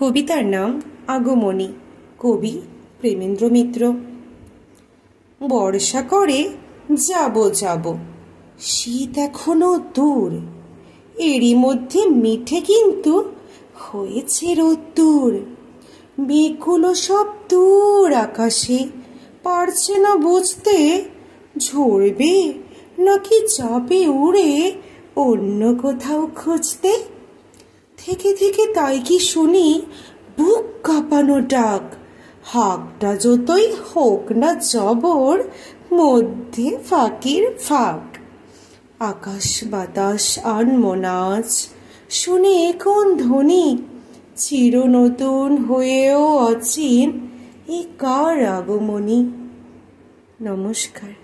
কবিতার নাম আগমনী কবি প্রেমেন্দ্র মিত্র বর্ষা করে যাব যাব শীত এখনো দূর এরই মধ্যে মিঠে কিন্তু হয়েছে রোদ্দুর মেঘগুলো সব দূর আকাশে পারছে না বুঝতে ঝরবে নাকি চাপে উড়ে অন্য কোথাও খুঁজতে থেকে থেকে তাই কি শুনি বুক কাঁপানো ডাক হাকটা যতই হোক না জবর মধ্যে ফাঁকির ফাঁক আকাশ বাতাস আন মনাজ শুনে কোন ধ্বনি চির নতুন হয়েও অচিন এ কার আগমনি নমস্কার